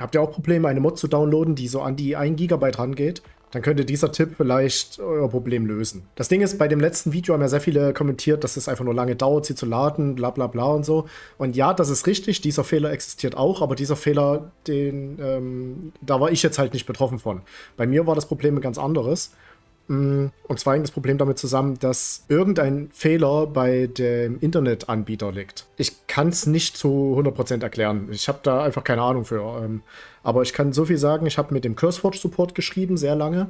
habt ihr auch Probleme, eine Mod zu downloaden, die so an die 1 GB rangeht, dann könnte dieser Tipp vielleicht euer Problem lösen. Das Ding ist, bei dem letzten Video haben ja sehr viele kommentiert, dass es einfach nur lange dauert, sie zu laden, bla bla bla und so. Und ja, das ist richtig, dieser Fehler existiert auch, aber dieser Fehler, den, ähm, da war ich jetzt halt nicht betroffen von. Bei mir war das Problem ein ganz anderes. Mm, und zwar hängt das Problem damit zusammen, dass irgendein Fehler bei dem Internetanbieter liegt. Ich kann es nicht zu 100% erklären. Ich habe da einfach keine Ahnung für. Ähm, aber ich kann so viel sagen, ich habe mit dem CurseForge-Support geschrieben, sehr lange.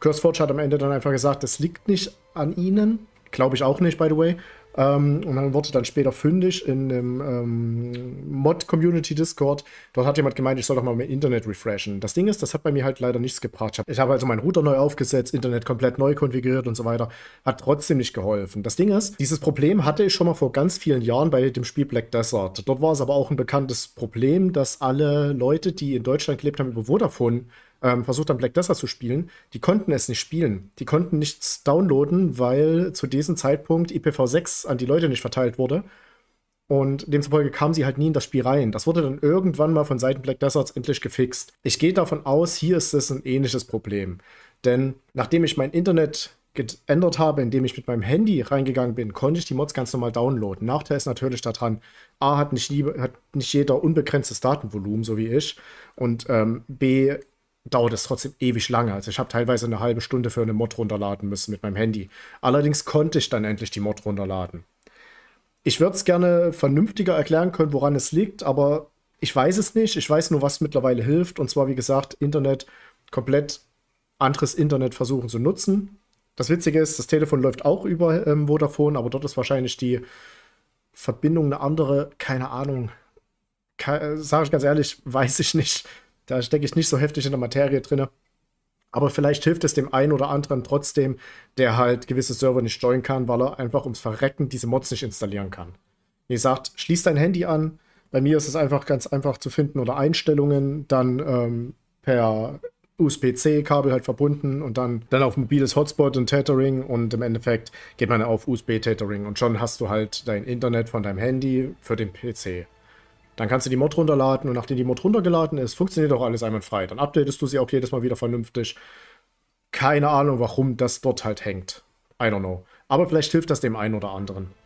CurseForge hat am Ende dann einfach gesagt, das liegt nicht an ihnen. Glaube ich auch nicht, by the way. Ähm, und dann wurde dann später fündig in einem ähm, Mod-Community-Discord. Dort hat jemand gemeint, ich soll doch mal mein Internet refreshen. Das Ding ist, das hat bei mir halt leider nichts gebracht. Ich habe also meinen Router neu aufgesetzt, Internet komplett neu konfiguriert und so weiter. Hat trotzdem nicht geholfen. Das Ding ist, dieses Problem hatte ich schon mal vor ganz vielen Jahren bei dem Spiel Black Desert. Dort war es aber auch ein bekanntes Problem, dass alle Leute, die in Deutschland gelebt haben, über Vodafone ähm, versucht dann Black Desert zu spielen. Die konnten es nicht spielen. Die konnten nichts downloaden, weil zu diesem Zeitpunkt IPv6 an die Leute nicht verteilt wurde. Und demzufolge kamen sie halt nie in das Spiel rein. Das wurde dann irgendwann mal von Seiten Black Deserts endlich gefixt. Ich gehe davon aus, hier ist es ein ähnliches Problem. Denn nachdem ich mein Internet geändert habe, indem ich mit meinem Handy reingegangen bin, konnte ich die Mods ganz normal downloaden. Nachteil ist natürlich daran, A, hat nicht, liebe, hat nicht jeder unbegrenztes Datenvolumen, so wie ich. Und ähm, B, dauert es trotzdem ewig lange. Also ich habe teilweise eine halbe Stunde für eine Mod runterladen müssen mit meinem Handy. Allerdings konnte ich dann endlich die Mod runterladen. Ich würde es gerne vernünftiger erklären können, woran es liegt, aber ich weiß es nicht. Ich weiß nur, was mittlerweile hilft. Und zwar, wie gesagt, Internet, komplett anderes Internet versuchen zu nutzen. Das Witzige ist, das Telefon läuft auch über ähm, Vodafone, aber dort ist wahrscheinlich die Verbindung eine andere. Keine Ahnung. Ke äh, Sage ich ganz ehrlich, weiß ich nicht. Da stecke ich nicht so heftig in der Materie drin. Aber vielleicht hilft es dem einen oder anderen trotzdem, der halt gewisse Server nicht steuern kann, weil er einfach ums Verrecken diese Mods nicht installieren kann. Wie gesagt, schließ dein Handy an. Bei mir ist es einfach ganz einfach zu finden oder Einstellungen, dann ähm, per USB-C-Kabel halt verbunden und dann, dann auf mobiles Hotspot und Tethering und im Endeffekt geht man auf USB-Tethering und schon hast du halt dein Internet von deinem Handy für den PC. Dann kannst du die Mod runterladen und nachdem die Mod runtergeladen ist, funktioniert auch alles einwandfrei. Dann updatest du sie auch jedes Mal wieder vernünftig. Keine Ahnung, warum das dort halt hängt. I don't know. Aber vielleicht hilft das dem einen oder anderen.